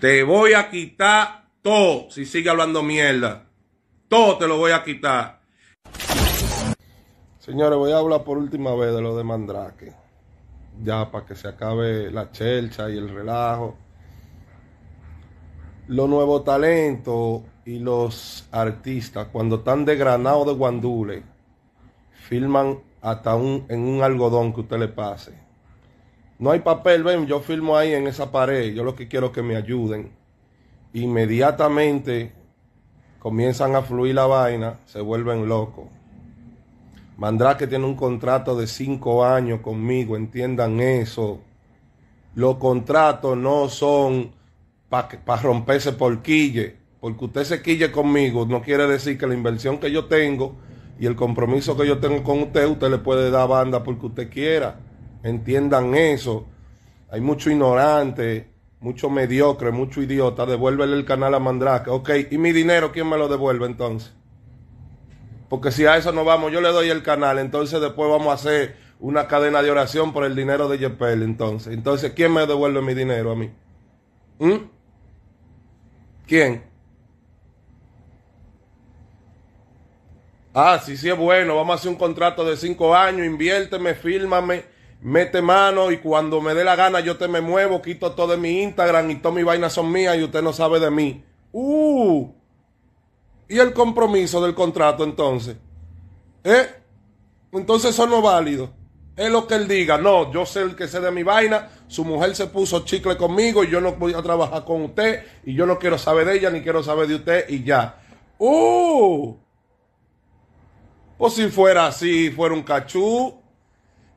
Te voy a quitar todo si sigue hablando mierda. Todo te lo voy a quitar. Señores, voy a hablar por última vez de lo de Mandrake. Ya para que se acabe la chelcha y el relajo. Los nuevos talentos y los artistas, cuando están de granado de guandule, filman hasta un, en un algodón que usted le pase no hay papel, ven, yo firmo ahí en esa pared. Yo lo que quiero es que me ayuden. Inmediatamente comienzan a fluir la vaina, se vuelven locos. Mandrake tiene un contrato de cinco años conmigo, entiendan eso. Los contratos no son para romperse por quille. Porque usted se quille conmigo no quiere decir que la inversión que yo tengo y el compromiso que yo tengo con usted, usted le puede dar banda porque usted quiera. Entiendan eso. Hay mucho ignorante, mucho mediocre, mucho idiota. Devuélvele el canal a Mandrake. Ok, ¿y mi dinero quién me lo devuelve entonces? Porque si a eso no vamos, yo le doy el canal, entonces después vamos a hacer una cadena de oración por el dinero de Yepel, entonces. Entonces, ¿quién me devuelve mi dinero a mí? ¿Mm? ¿Quién? Ah, sí, sí es bueno, vamos a hacer un contrato de cinco años, inviérteme, fírmame mete mano y cuando me dé la gana yo te me muevo, quito todo de mi Instagram y todas mis vainas son mías y usted no sabe de mí. Uh, ¿y el compromiso del contrato entonces? ¿Eh? Entonces eso no es válido. Es lo que él diga. No, yo sé el que sé de mi vaina. Su mujer se puso chicle conmigo y yo no voy a trabajar con usted. Y yo no quiero saber de ella ni quiero saber de usted y ya. ¡Uh! o pues si fuera así, fuera un cachú.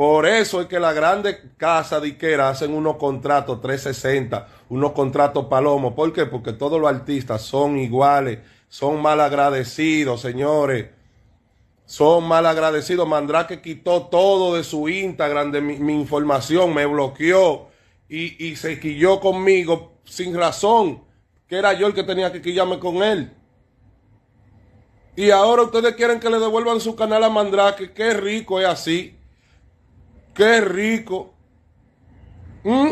Por eso es que las grandes casas Iquera hacen unos contratos 360, unos contratos palomo. ¿Por qué? Porque todos los artistas son iguales, son mal agradecidos, señores. Son mal agradecidos. Mandrake quitó todo de su Instagram, de mi, información, me bloqueó y, y se quilló conmigo sin razón, que era yo el que tenía que quillarme con él. Y ahora ustedes quieren que le devuelvan su canal a Mandrake. Qué rico es así. Qué rico. Mm.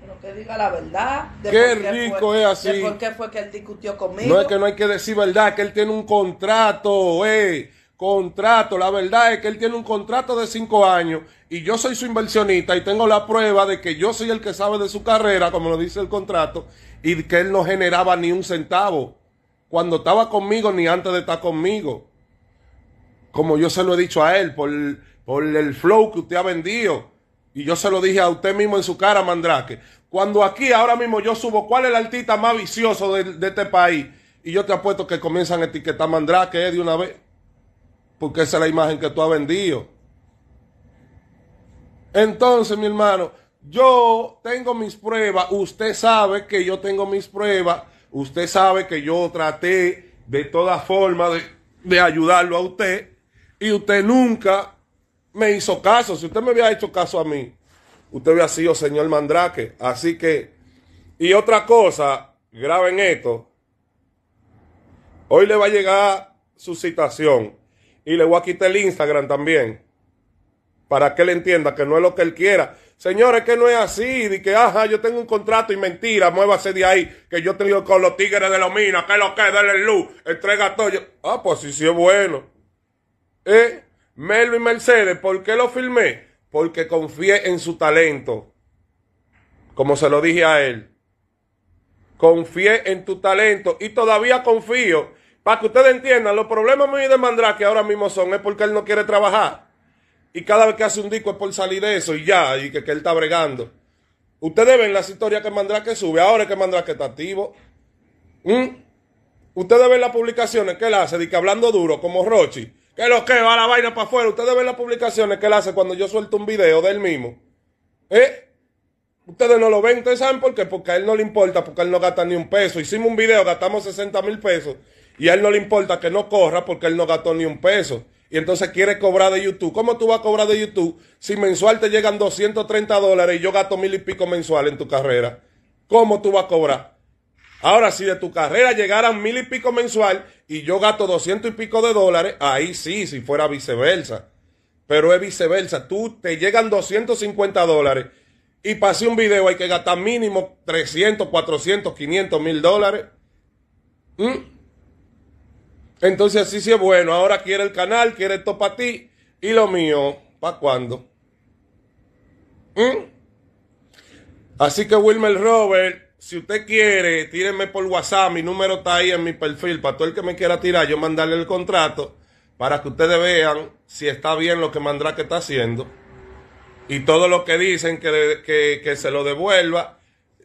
Pero que diga la verdad. qué rico es así. ¿Por qué fue que él discutió conmigo? No es que no hay que decir verdad, que él tiene un contrato, eh. Contrato, la verdad es que él tiene un contrato de cinco años y yo soy su inversionista y tengo la prueba de que yo soy el que sabe de su carrera, como lo dice el contrato, y que él no generaba ni un centavo cuando estaba conmigo ni antes de estar conmigo. Como yo se lo he dicho a él, por el flow que usted ha vendido. Y yo se lo dije a usted mismo en su cara, Mandrake. Cuando aquí, ahora mismo, yo subo cuál es el artista más vicioso de, este país. Y yo te apuesto que comienzan a etiquetar Mandrake eh, de una vez. Porque esa es la imagen que tú has vendido. Entonces, mi hermano, yo tengo mis pruebas. Usted sabe que yo tengo mis pruebas. Usted sabe que yo traté de toda forma de, de ayudarlo a usted. Y usted nunca me hizo caso. Si usted me hubiera hecho caso a mí, usted hubiera sido señor Mandrake. Así que, y otra cosa, graben esto. Hoy le va a llegar su citación y le voy a quitar el Instagram también. Para que él entienda que no es lo que él quiera. Señores, que no es así. De que, ajá, yo tengo un contrato y mentira, muévase de ahí. Que yo tengo con los tigres de la mina. que lo que, dale luz, entrega todo. Yo, ah, pues sí, sí es bueno. ¿Eh? Melvin Mercedes, ¿por qué lo firmé? Porque confié en su talento. Como se lo dije a él. Confié en tu talento y todavía confío. Para que ustedes entiendan, los problemas míos de Mandrake ahora mismo son es porque él no quiere trabajar. Y cada vez que hace un disco es por salir de eso y ya, y que, él está bregando. Ustedes ven las historias que Mandrake sube, ahora es que Mandrake está activo. ¿Mm? Ustedes ven las publicaciones que él hace, de que hablando duro, como Rochi que lo que va la vaina para afuera? Ustedes ven las publicaciones que él hace cuando yo suelto un video de él mismo. ¿Eh? Ustedes no lo ven, ustedes saben por qué, porque a él no le importa, porque él no gasta ni un peso. Hicimos un video, gastamos 60 mil pesos y a él no le importa que no corra porque él no gastó ni un peso. Y entonces quiere cobrar de YouTube. ¿Cómo tú vas a cobrar de YouTube si mensual te llegan 230 dólares y yo gasto mil y pico mensual en tu carrera? ¿Cómo tú vas a cobrar? Ahora, si de tu carrera llegaran mil y pico mensual y yo gasto doscientos y pico de dólares, ahí sí, si fuera viceversa. Pero es viceversa. Tú te llegan 250 dólares y para hacer un video hay que gastar mínimo 300, 400, 500 mil dólares. ¿Mm? Entonces así sí es bueno. Ahora quiere el canal, quiere esto para ti y lo mío, ¿para cuándo? ¿Mm? Así que Wilmer Robert si usted quiere, tírenme por WhatsApp. Mi número está ahí en mi perfil. Para todo el que me quiera tirar, yo mandarle el contrato para que ustedes vean si está bien lo que que está haciendo. Y todo lo que dicen que, se lo devuelva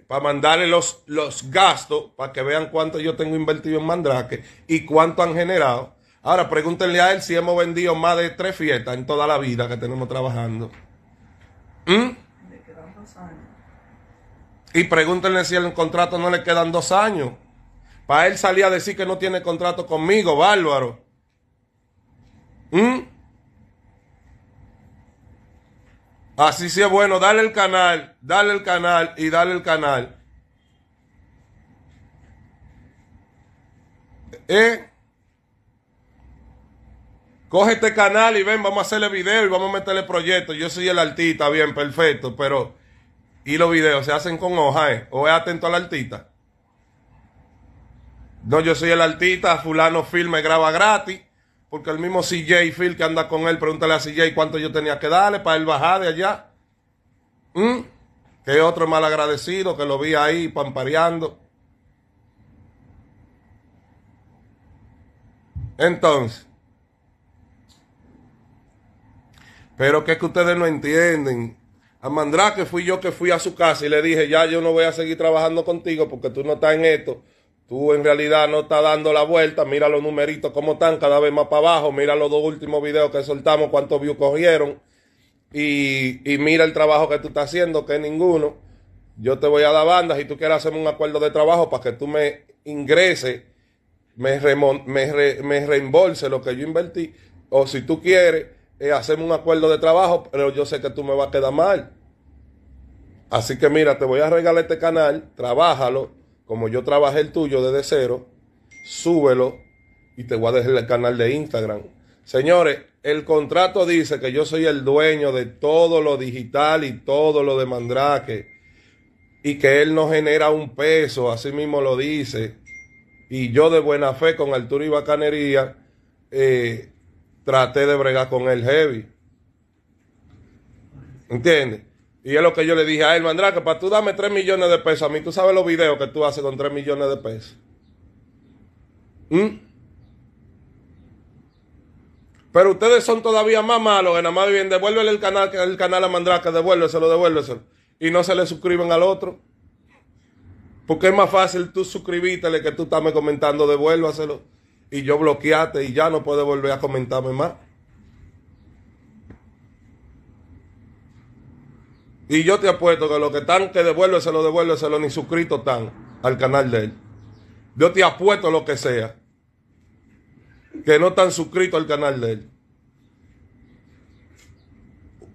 para mandarle los, los gastos, para que vean cuánto yo tengo invertido en Mandrake y cuánto han generado. Ahora pregúntenle a él si hemos vendido más de tres fiestas en toda la vida que tenemos trabajando. ¿Mm? Y pregúntenle si el contrato no le quedan dos años. Para él salir a decir que no tiene contrato conmigo, bárbaro. ¿Mm? Así sí es bueno, dale el canal, dale el canal y dale el canal. ¿Eh? Coge este canal y ven, vamos a hacerle video y vamos a meterle proyecto. Yo soy el artista, bien, perfecto, pero y los videos se hacen con hoja, ¿eh? o es atento al artista. No, yo soy el artista, fulano filme, graba gratis, porque el mismo CJ Phil que anda con él, pregúntale a CJ cuánto yo tenía que darle para él bajar de allá. ¿Mm? Que otro mal agradecido que lo vi ahí pampareando. Entonces, pero que es que ustedes no entienden a que fui yo que fui a su casa y le dije, ya yo no voy a seguir trabajando contigo porque tú no estás en esto. Tú en realidad no estás dando la vuelta. Mira los numeritos como están cada vez más para abajo. Mira los dos últimos videos que soltamos, cuántos views cogieron. Y, mira el trabajo que tú estás haciendo, que ninguno. Yo te voy a dar bandas si tú quieres hacerme un acuerdo de trabajo para que tú me ingrese me, me, me reembolse lo que yo invertí. O si tú quieres, hacemos un acuerdo de trabajo, pero yo sé que tú me vas a quedar mal. Así que mira, te voy a regalar este canal, trabájalo, como yo trabajé el tuyo desde cero, súbelo y te voy a dejar el canal de Instagram. Señores, el contrato dice que yo soy el dueño de todo lo digital y todo lo de Mandrake y que él no genera un peso, así mismo lo dice. Y yo de buena fe con Arturo y Bacanería eh, traté de bregar con él heavy. ¿Entiendes? Y es lo que yo le dije a él, Mandrake, para tú dame 3 millones de pesos a mí, tú sabes los videos que tú haces con 3 millones de pesos. ¿Mm? Pero ustedes son todavía más malos, que más bien devuélvele el canal, el canal a Mandrake, devuélveselo, devuélveselo. Y no se le suscriben al otro. Porque es más fácil tú suscribítele que tú estás comentando, devuélvaselo y yo bloqueaste y ya no puede volver a comentarme más. Y yo te apuesto que lo que están que lo devuélveselo, lo ni suscrito tan al canal de él. Yo te apuesto lo que sea. Que no están suscritos al canal de él.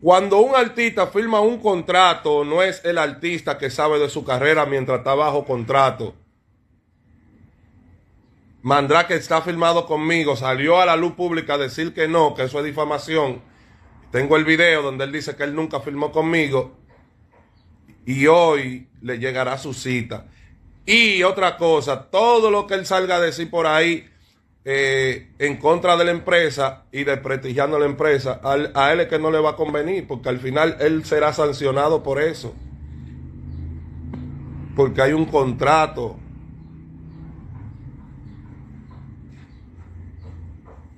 Cuando un artista firma un contrato, no es el artista que sabe de su carrera mientras está bajo contrato que está firmado conmigo, salió a la luz pública a decir que no, que eso es difamación. Tengo el video donde él dice que él nunca firmó conmigo y hoy le llegará su cita. Y otra cosa, todo lo que él salga a decir por ahí eh, en contra de la empresa y desprestigiando a la empresa, a, a él es que no le va a convenir, porque al final él será sancionado por eso. Porque hay un contrato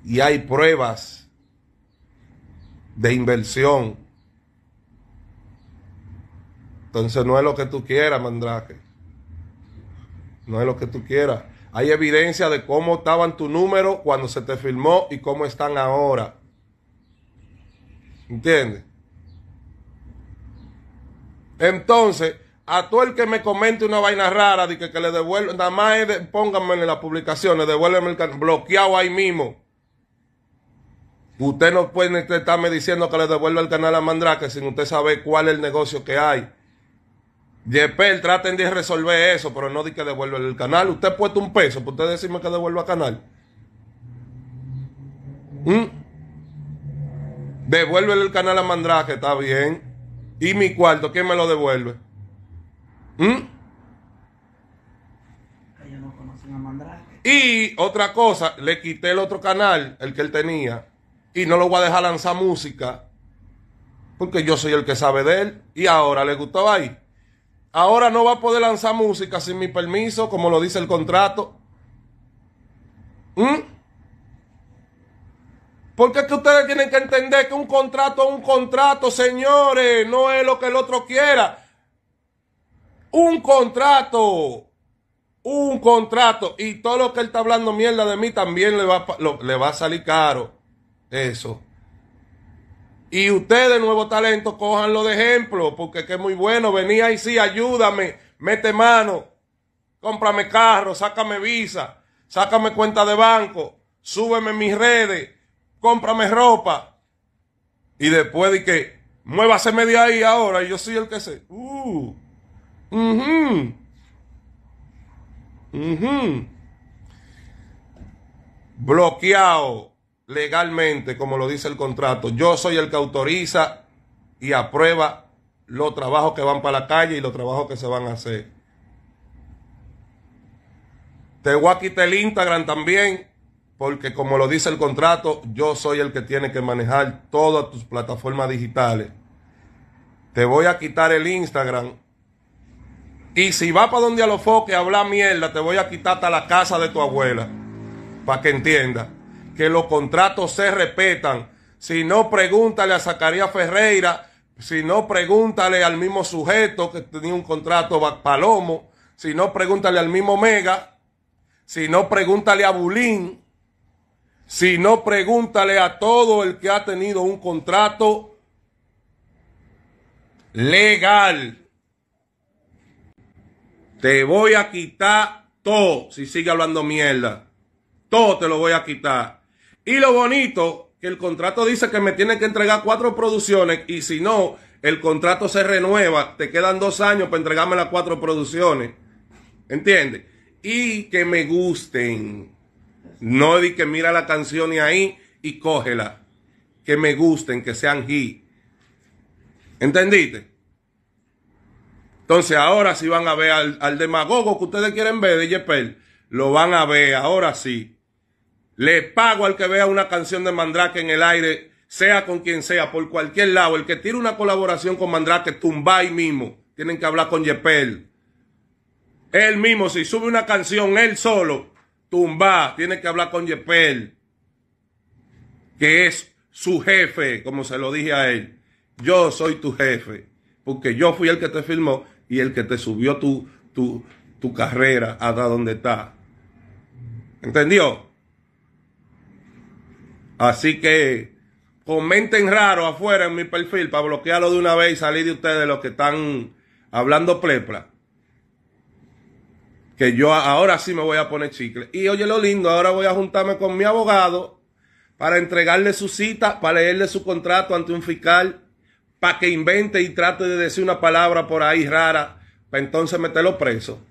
y hay pruebas de inversión. Entonces no es lo que tú quieras, mandrake. No es lo que tú quieras. Hay evidencia de cómo estaban tu número cuando se te firmó y cómo están ahora. ¿Entiendes? Entonces, a todo el que me comente una vaina rara de que, le devuelvan, nada más pónganme en las publicaciones, devuélveme el bloqueado ahí mismo. Usted no puede estarme diciendo que le devuelva el canal a Mandrake sin usted saber cuál es el negocio que hay. Yepel, traten de resolver eso, pero no di que devuelva el canal. Usted ha puesto un peso, pues usted decirme que devuelva el canal. ¿Mm? devuelve Devuélvele el canal a Mandrake, está bien. Y mi cuarto, ¿quién me lo devuelve? ¿Mm? no conocen a Mandrake. Y otra cosa, le quité el otro canal, el que él tenía y no lo voy a dejar lanzar música porque yo soy el que sabe de él y ahora le gustaba ahí. Ahora no va a poder lanzar música sin mi permiso, como lo dice el contrato. ¿Mm? ¿Por Porque es que ustedes tienen que entender que un contrato es un contrato, señores, no es lo que el otro quiera. Un contrato, un contrato. Y todo lo que él está hablando mierda de mí también le va, le va a salir caro. Eso. Y ustedes, nuevo talento cojanlo de ejemplo, porque que es muy bueno. Vení ahí sí, ayúdame, mete mano, cómprame carro, sácame visa, sácame cuenta de banco, súbeme mis redes, cómprame ropa. Y después de que, muévase media ahí ahora, yo soy el que sé. Uh, mhm Bloqueado legalmente, como lo dice el contrato. Yo soy el que autoriza y aprueba los trabajos que van para la calle y los trabajos que se van a hacer. Te voy a quitar el Instagram también, porque como lo dice el contrato, yo soy el que tiene que manejar todas tus plataformas digitales. Te voy a quitar el Instagram. Y si va para donde a los foques habla mierda, te voy a quitar hasta la casa de tu abuela. Para que entienda que los contratos se respetan. Si no, pregúntale a Zacarías Ferreira. Si no, pregúntale al mismo sujeto que tenía un contrato Palomo. Si no, pregúntale al mismo Mega. Si no, pregúntale a Bulín. Si no, pregúntale a todo el que ha tenido un contrato legal. Te voy a quitar todo si sigue hablando mierda. Todo te lo voy a quitar. Y lo bonito, que el contrato dice que me tiene que entregar cuatro producciones y si no, el contrato se renueva, te quedan dos años para entregarme las cuatro producciones. ¿Entiendes? Y que me gusten. No di que mira la canción y ahí y cógela. Que me gusten, que sean hi, ¿Entendiste? Entonces ahora sí van a ver al, demagogo que ustedes quieren ver de Jepel. Lo van a ver, ahora sí. Le pago al que vea una canción de Mandrake en el aire, sea con quien sea, por cualquier lado. El que tire una colaboración con Mandrake, y mismo. Tienen que hablar con Yepel. Él mismo, si sube una canción, él solo, tumba, tiene que hablar con Yepel, que es su jefe, como se lo dije a él. Yo soy tu jefe, porque yo fui el que te filmó y el que te subió tu, tu, tu carrera hasta donde está. ¿Entendió? Así que comenten raro afuera en mi perfil para bloquearlo de una vez y salir de ustedes los que están hablando plepla. Que yo ahora sí me voy a poner chicle. Y oye lo lindo, ahora voy a juntarme con mi abogado para entregarle su cita, para leerle su contrato ante un fiscal, para que invente y trate de decir una palabra por ahí rara, para entonces meterlo preso.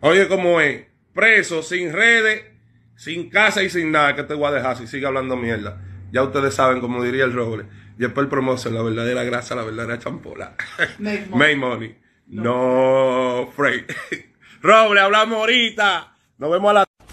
Oye cómo es, preso sin redes sin casa y sin nada, que te voy a dejar si sigue hablando mierda. Ya ustedes saben, como diría el Roble, y después el promoción, la verdadera grasa, la verdadera champola. Make money. No, no Frey. Roble, hablamos ahorita. Nos vemos a la...